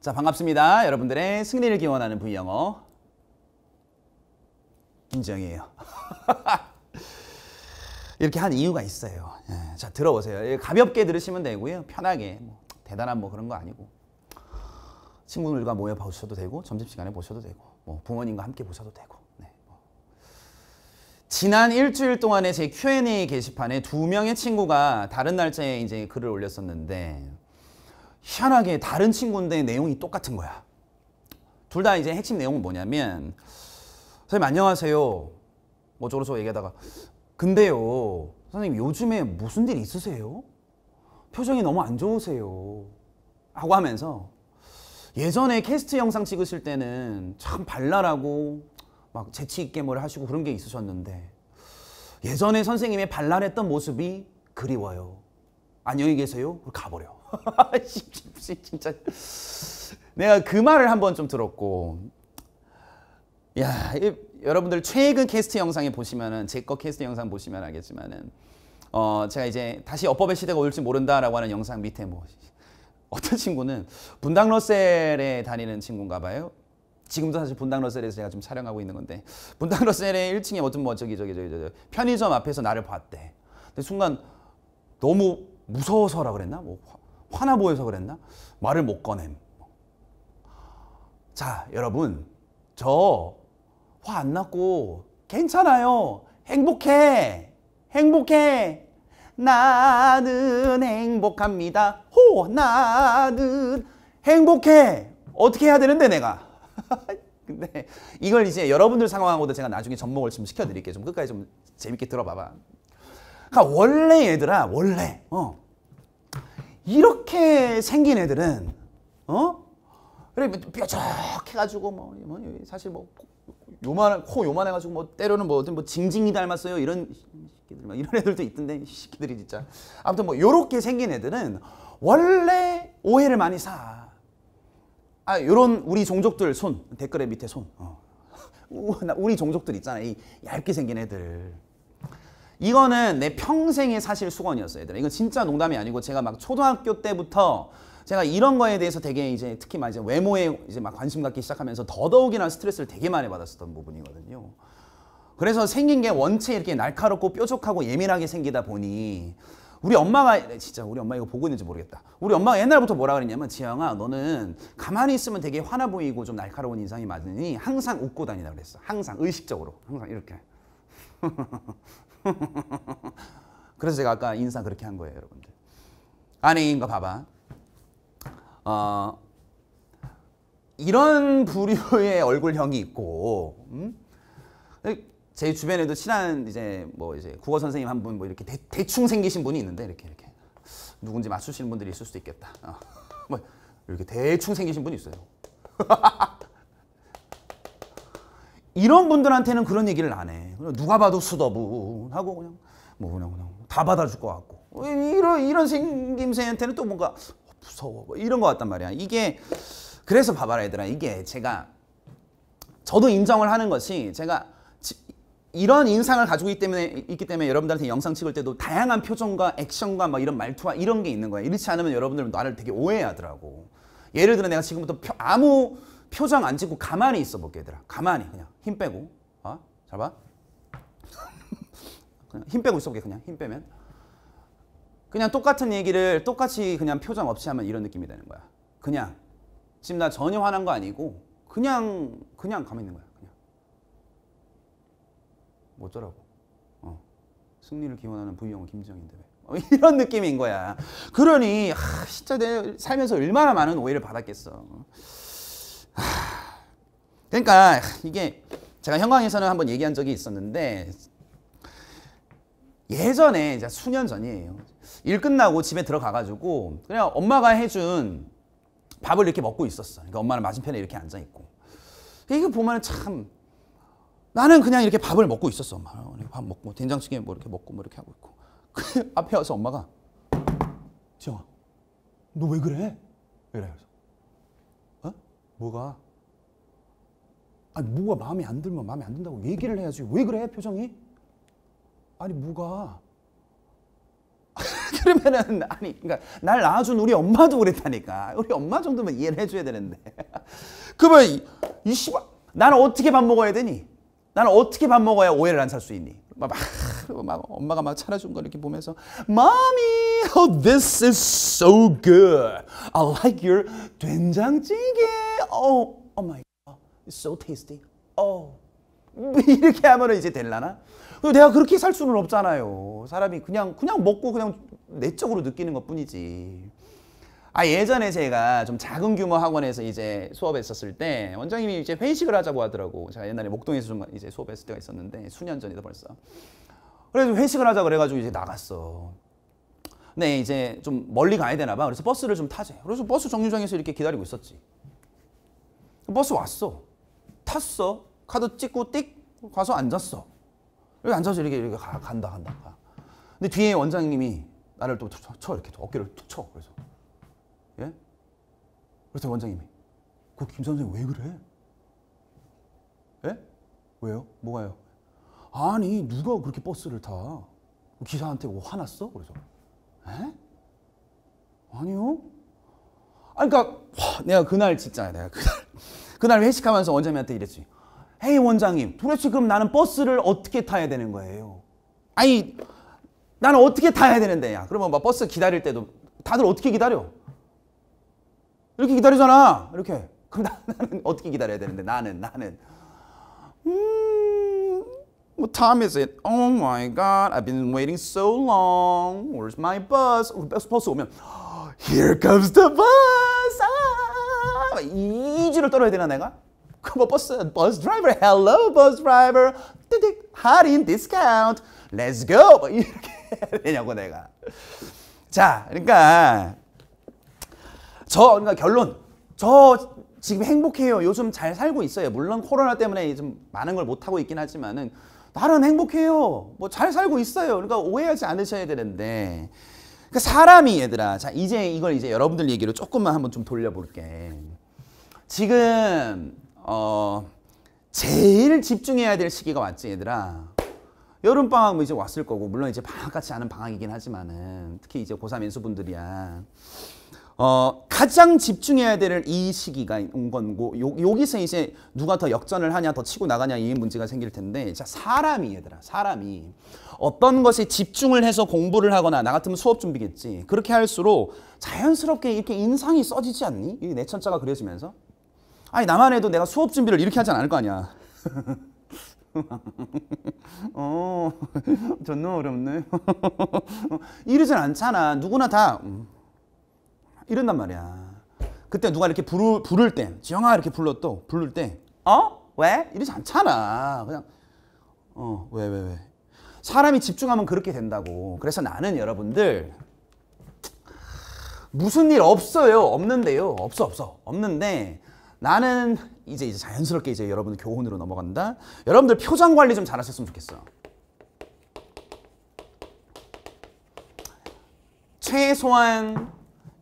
자 반갑습니다. 여러분들의 승리를 기원하는 V영어 인정이에요. 이렇게 한 이유가 있어요. 예, 자 들어보세요. 가볍게 들으시면 되고요. 편하게 뭐, 대단한 뭐 그런 거 아니고 친구들과 모여 보셔도 되고 점심시간에 보셔도 되고 뭐 부모님과 함께 보셔도 되고 네, 뭐. 지난 일주일 동안에 제 Q&A 게시판에 두 명의 친구가 다른 날짜에 이제 글을 올렸었는데 희한하게 다른 친구인데 내용이 똑같은 거야. 둘 다 이제 핵심 내용은 뭐냐면 선생님 안녕하세요. 뭐 저로서 얘기하다가 근데요 선생님 요즘에 무슨 일 있으세요? 표정이 너무 안 좋으세요. 하고 하면서 예전에 캐스트 영상 찍으실 때는 참 발랄하고 막 재치 있게 뭘 하시고 그런 게 있으셨는데 예전에 선생님의 발랄했던 모습이 그리워요. 안녕히 계세요. 가버려. 진짜 내가 그 말을 한번 좀 들었고 야 이, 여러분들 최근 캐스트 영상에 보시면은 제거 캐스트 영상 보시면 알겠지만은 어 제가 이제 다시 어법의 시대가 올지 모른다라고 하는 영상 밑에 뭐 어떤 친구는 분당 러셀에 다니는 친구인가 봐요. 지금도 사실 분당 러셀에서 제가 좀 촬영하고 있는 건데 분당 러셀의 1층에 어떤 뭐 저기 저기 저기 저기 편의점 앞에서 나를 봤대. 근데 순간 너무 무서워서라 그랬나? 뭐 화나 보여서 그랬나? 말을 못 꺼냄. 자, 여러분. 저 화 안 났고 괜찮아요. 행복해. 행복해. 나는 행복합니다. 호! 나는 행복해. 어떻게 해야 되는데 내가. 근데 이걸 이제 여러분들 상황하고도 제가 나중에 접목을 좀 시켜드릴게요. 좀 끝까지 좀 재밌게 들어봐봐. 그러니까 원래 얘들아 원래 어 이렇게 생긴 애들은 어? 그래 뭐, 뾰족해 가지고 뭐, 뭐 사실 뭐 요만한 코 요만해 가지고 뭐 때로는 뭐 어떤 뭐 징징이 닮았어요 이런 새끼들 막 이런 애들도 있던데 새끼들이 진짜 아무튼 뭐 요렇게 생긴 애들은 원래 오해를 많이 사. 아 요런 우리 종족들 손 댓글에 밑에 손. 어. 우리 종족들 있잖아 이 얇게 생긴 애들. 이거는 내 평생의 사실 수건이었어요 얘들아 이건 진짜 농담이 아니고 제가 막 초등학교 때부터 제가 이런 거에 대해서 되게 이제 특히 막 이제 외모에 이제 막 관심 갖기 시작하면서 더더욱이나 스트레스를 되게 많이 받았었던 부분이거든요 그래서 생긴 게 원체 이렇게 날카롭고 뾰족하고 예민하게 생기다 보니 우리 엄마가 네, 진짜 우리 엄마 이거 보고 있는지 모르겠다. 우리 엄마가 옛날부터 뭐라 그랬냐면 지영아 너는 가만히 있으면 되게 화나 보이고 좀 날카로운 인상이 맞으니 항상 웃고 다니다 그랬어. 항상 의식적으로 항상 이렇게 그래서 제가 아까 인사 그렇게 한 거예요, 여러분들. 아내인 거 봐봐. 어, 이런 부류의 얼굴형이 있고, 음? 제 주변에도 친한 이제 뭐 이제 국어 선생님 한 분 뭐 이렇게 대, 충 생기신 분이 있는데 이렇게 이렇게 누군지 맞추시는 분들이 있을 수도 있겠다. 어. 뭐 이렇게 대충 생기신 분이 있어요. 이런 분들한테는 그런 얘기를 안 해. 누가 봐도 수더분 하고 그냥 뭐 그냥 그냥 다 받아줄 것 같고 이런 이런 생김새한테는 또 뭔가 어, 무서워 뭐 이런 것 같단 말이야. 이게 그래서 봐봐라 얘들아 이게 제가 저도 인정을 하는 것이 제가 이런 인상을 가지고 있기 때문에, 있기 때문에 여러분들한테 영상 찍을 때도 다양한 표정과 액션과 막 이런 말투와 이런 게 있는 거야. 이렇지 않으면 여러분들은 나를 되게 오해하더라고. 예를 들어 내가 지금부터 아무 표정 안 짓고 가만히 있어 볼게 얘들아. 가만히 그냥 힘 빼고. 어? 잘 봐. 그냥 힘 빼고 있어 볼게 그냥 힘 빼면. 그냥 똑같은 얘기를 똑같이 그냥 표정 없이 하면 이런 느낌이 되는 거야. 그냥 지금 나 전혀 화난 거 아니고 그냥 그냥 가만히 있는 거야. 그냥 뭐 어쩌라고. 어. 승리를 기원하는 부이형 김정인데 왜. 어, 이런 느낌인 거야. 그러니 아, 진짜 내 살면서 얼마나 많은 오해를 받았겠어. 그러니까 이게 제가 형광에서는 한번 얘기한 적이 있었는데 예전에 이제 수년 전이에요. 일 끝나고 집에 들어가가지고 그냥 엄마가 해준 밥을 이렇게 먹고 있었어. 그러니까 엄마는 맞은편에 이렇게 앉아 있고. 이거 보면 참 나는 그냥 이렇게 밥을 먹고 있었어. 엄마 어, 밥 먹고 뭐 된장찌개 뭐 이렇게 먹고 뭐 이렇게 하고 있고. 그 앞에 와서 엄마가 지영아 너 왜 그래? 이래 어? 뭐가? 아니 무가 마음에 안 들면 마음에 안 든다고 얘기를 해야지 왜 그래 표정이? 아니 무가 그러면은 아니 그러니까 날 낳아준 우리 엄마도 그랬다니까 우리 엄마 정도면 이해를 해줘야 되는데 그러면 이 씨발 나는 어떻게 밥 먹어야 되니? 나는 어떻게 밥 먹어야 오해를 안 살 수 있니? 막, 막, 막 엄마가 막 차려준 거 이렇게 보면서 m o oh, this is so good. I like your 된장찌개. Oh, oh my so tasty. 어. 이렇게 하면 이제 될라나? 내가 그렇게 살 수는 없잖아요. 사람이 그냥 그냥 먹고 그냥 내적으로 느끼는 것뿐이지. 아 예전에 제가 좀 작은 규모 학원에서 이제 수업했었을 때 원장님이 이제 회식을 하자고 하더라고. 제가 옛날에 목동에서 좀 이제 수업했을 때가 있었는데 수년 전이다 벌써. 그래서 회식을 하자 그래가지고 이제 나갔어. 네 이제 좀 멀리 가야 되나 봐. 그래서 버스를 좀 타재. 그래서 버스 정류장에서 이렇게 기다리고 있었지. 버스 왔어. 탔어. 카드 찍고 띡 가서 앉았어. 여기 앉아서 이렇게 이렇게 가, 간다 간다 근데 뒤에 원장님이 나를 또 쳐 이렇게 또 어깨를 툭 쳐. 그래서 예? 그래서 원장님이 그김 선생 왜 그래? 예? 왜요? 뭐가요? 아니 누가 그렇게 버스를 타? 기사한테 뭐 화났어? 그래서 에? 예? 아니요. 아 그러니까 와, 내가 그날 진짜 내가 그날 그날 회식하면서 원장님한테 이랬지. 헤이 원장님, 도대체 그럼 나는 버스를 어떻게 타야 되는 거예요? 아니, 나는 어떻게 타야 되는데? 야, 그러면 막 버스 기다릴 때도 다들 어떻게 기다려? 이렇게 기다리잖아. 이렇게. 그럼 나, 나는 어떻게 기다려야 되는데? 나는, 나는. 음, what time is it? Oh my god, I've been waiting so long. Where's my bus? 어, 버스 오면, here comes the bus. 아! 잠깐만 이 줄을 떨어야 되나 내가? 그뭐 버스 버스 드라이버 h e 버스 드라이버 띠딕 할인 디스카운트 l e t 이렇게 되냐고 내가 자 그러니까 저 그러니까 결론 저 지금 행복해요 요즘 잘 살고 있어요 물론 코로나 때문에 좀 많은 걸 못하고 있긴 하지만은 나는 행복해요 뭐 잘 살고 있어요 그러니까 오해하지 않으셔야 되는데 그 사람이 얘들아 자 이제 이걸 이제 여러분들 얘기로 조금만 한번 좀 돌려볼게 지금 어 제일 집중해야 될 시기가 왔지 얘들아 여름방학 뭐 이제 왔을 거고 물론 이제 방학 같이 하는 방학이긴 하지만은 특히 이제 고3 인수분들이야 어, 가장 집중해야 될 이 시기가 온 건고 요, 여기서 이제 누가 더 역전을 하냐 더 치고 나가냐 이 문제가 생길 텐데 자 사람이 얘들아 사람이 어떤 것에 집중을 해서 공부를 하거나 나 같으면 수업 준비겠지 그렇게 할수록 자연스럽게 이렇게 인상이 써지지 않니? 이 내천자가 그려지면서 아니 나만 해도 내가 수업 준비를 이렇게 하지 않을 거 아니야. 어, 존나 어렵네. 이러진 않잖아. 누구나 다 음, 이런단 말이야. 그때 누가 이렇게 부르, 부를 때, 지영아 이렇게 불렀또 부를 때, 어? 왜? 이러지 않잖아. 그냥 어, 왜, 왜, 왜? 사람이 집중하면 그렇게 된다고. 그래서 나는 여러분들 무슨 일 없어요. 없는데요. 없어, 없어. 없는데 나는 이제 이제 자연스럽게 이제 여러분 교훈으로 넘어간다. 여러분들 표정 관리 좀 잘하셨으면 좋겠어. 최소한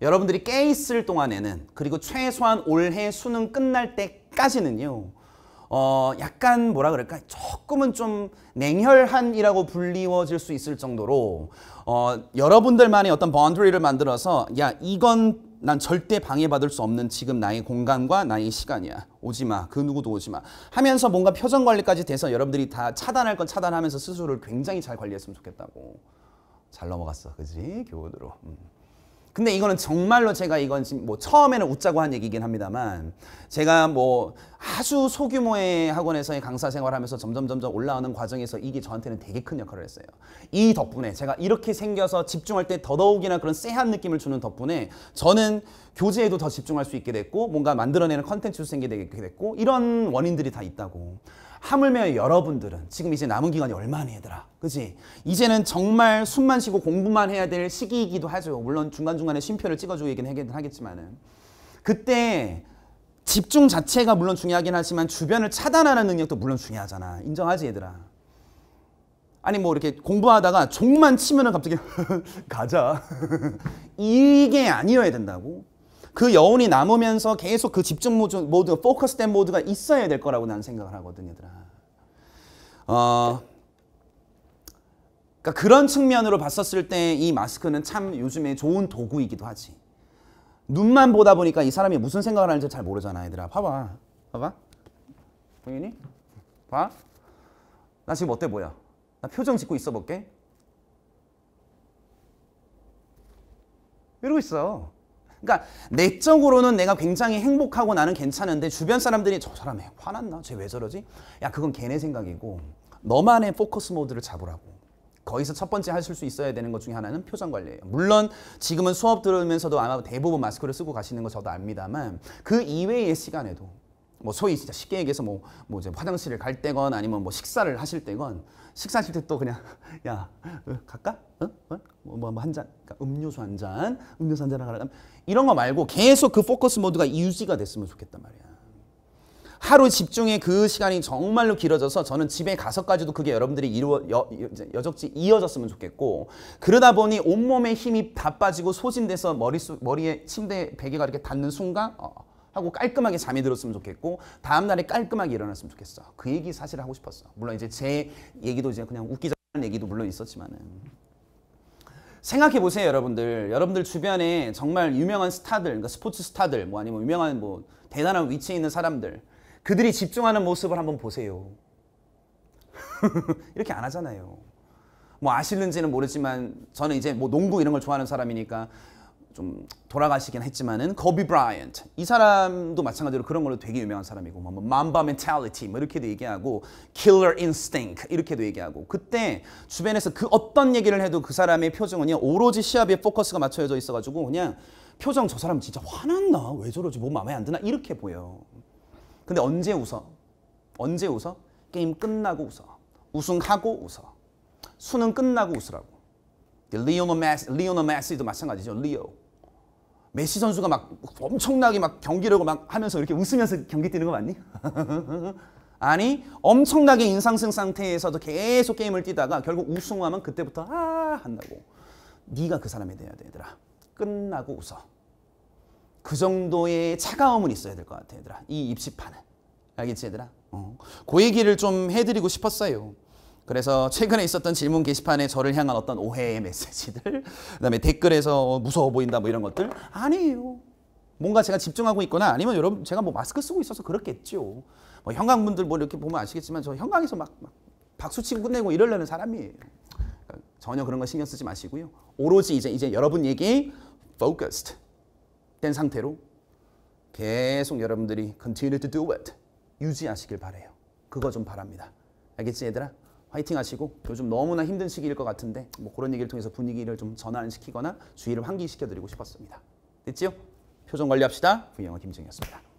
여러분들이 깨 있을 동안에는 그리고 최소한 올해 수능 끝날 때까지는요. 어 약간 뭐라 그럴까 조금은 좀 냉혈한이라고 불리워질 수 있을 정도로 어 여러분들만의 어떤 번드리를 만들어서 야 이건 난 절대 방해받을 수 없는 지금 나의 공간과 나의 시간이야. 오지 마. 그 누구도 오지 마. 하면서 뭔가 표정 관리까지 돼서 여러분들이 다 차단할 건 차단하면서 스스로를 굉장히 잘 관리했으면 좋겠다고. 잘 넘어갔어. 그지? 교훈으로. 음. 근데 이거는 정말로 제가 이건 지금 뭐 처음에는 웃자고 한 얘기긴 합니다만 제가 뭐 아주 소규모의 학원에서의 강사 생활하면서 점점 점점 올라오는 과정에서 이게 저한테는 되게 큰 역할을 했어요. 이 덕분에 제가 이렇게 생겨서 집중할 때 더더욱이나 그런 쎄한 느낌을 주는 덕분에 저는 교재에도 더 집중할 수 있게 됐고 뭔가 만들어내는 컨텐츠도 생기게 됐고 이런 원인들이 다 있다고. 하물며 여러분들은 지금 이제 남은 기간이 얼마나 얘들아 그지 이제는 정말 숨만 쉬고 공부만 해야 될 시기이기도 하죠 물론 중간중간에 쉼표를 찍어주긴 고 하긴 하겠지만은 그때 집중 자체가 물론 중요하긴 하지만 주변을 차단하는 능력도 물론 중요하잖아 인정하지 얘들아 아니 뭐 이렇게 공부하다가 종만 치면은 갑자기 가자 이게 아니어야 된다고 그 여운이 남으면서 계속 그 집중 모드, 모드 포커스된 모드가 있어야 될 거라고 나는 생각을 하거든요, 얘들아. 어, 그러니까 그런 측면으로 봤었을 때 이 마스크는 참 요즘에 좋은 도구이기도 하지. 눈만 보다 보니까 이 사람이 무슨 생각을 하는지 잘 모르잖아, 얘들아. 봐봐. 봐봐. 보이니? 봐. 나 지금 어때 보여? 나 표정 짓고 있어 볼게. 이러고 있어. 그러니까 내적으로는 내가 굉장히 행복하고 나는 괜찮은데 주변 사람들이 저 사람 화났나? 쟤 왜 저러지? 야 그건 걔네 생각이고 너만의 포커스 모드를 잡으라고. 거기서 첫 번째 하실 수 있어야 되는 것 중에 하나는 표정 관리예요. 물론 지금은 수업 들으면서도 아마 대부분 마스크를 쓰고 가시는 거 저도 압니다만 그 이외의 시간에도 뭐 소위 진짜 쉽게 얘기해서 뭐, 뭐 이제 화장실을 갈 때건 아니면 뭐 식사를 하실 때건 식사하실 때 또 그냥 야 어, 갈까? 어? 어? 뭐한잔 뭐, 뭐 그러니까 음료수 한잔 음료수 한 잔 하라 이런 거 말고 계속 그 포커스 모드가 유지가 됐으면 좋겠단 말이야 하루 집중의 그 시간이 정말로 길어져서 저는 집에 가서까지도 그게 여러분들이 이루어, 여, 여적지 이어졌으면 좋겠고 그러다 보니 온몸에 힘이 다 빠지고 소진돼서 머릿 머리에 침대 베개가 이렇게 닿는 순간 어, 어. 하고 깔끔하게 잠이 들었으면 좋겠고 다음 날에 깔끔하게 일어났으면 좋겠어. 그 얘기 사실 하고 싶었어. 물론 이제 제 얘기도 이제 그냥 웃기자는 얘기도 물론 있었지만은 생각해 보세요, 여러분들. 여러분들 주변에 정말 유명한 스타들, 그러니까 스포츠 스타들, 뭐 아니면 유명한 뭐 대단한 위치에 있는 사람들, 그들이 집중하는 모습을 한번 보세요. 이렇게 안 하잖아요. 뭐 아실는지는 모르지만 저는 이제 뭐 농구 이런 걸 좋아하는 사람이니까 좀 돌아가시긴 했지만은 거비 브라이언트 이 사람도 마찬가지로 그런 걸로 되게 유명한 사람이고 뭐 맘바 뭐, 멘탈리티 뭐 이렇게도 얘기하고 킬러 인스팅크 이렇게도 얘기하고 그때 주변에서 그 어떤 얘기를 해도 그 사람의 표정은 오로지 시합에 포커스가 맞춰져 있어가지고 그냥 표정 저 사람 진짜 화났나 왜 저러지 뭐 마음에 안 드나 이렇게 보여 근데 언제 웃어 언제 웃어 게임 끝나고 웃어 우승하고 웃어 수능 끝나고 웃으라고 리오노 메시, 리오노 메시도 마찬가지죠 리오 메시 선수가 막 엄청나게 막 경기력을 막 하면서 이렇게 웃으면서 경기 뛰는 거 맞니? 아니 엄청나게 인상승 상태에서도 계속 게임을 뛰다가 결국 우승하면 그때부터 아 한다고 네가 그 사람이 돼야 돼 얘들아 끝나고 웃어 그 정도의 차가움은 있어야 될 것 같아 얘들아 이 입시판은 알겠지 얘들아 어. 그 얘기를 좀 해드리고 싶었어요 그래서 최근에 있었던 질문 게시판에 저를 향한 어떤 오해의 메시지들, 그다음에 댓글에서 어, 무서워 보인다 뭐 이런 것들 아니에요. 뭔가 제가 집중하고 있거나 아니면 여러분 제가 뭐 마스크 쓰고 있어서 그렇겠죠. 뭐 형광분들 뭐 이렇게 보면 아시겠지만 저 형광에서 막, 막 박수 치고 끝내고 이러려는 사람이에요. 그러니까 전혀 그런 거 신경 쓰지 마시고요. 오로지 이제 이제 여러분 얘기 focused 된 상태로 계속 여러분들이 continue to do it 유지하시길 바래요. 그거 좀 바랍니다. 알겠지 얘들아? 화이팅 하시고 요즘 너무나 힘든 시기일 것 같은데 뭐 그런 얘기를 통해서 분위기를 좀 전환시키거나 주의를 환기시켜드리고 싶었습니다. 됐지요? 표정 관리합시다. 부영어 김정희였습니다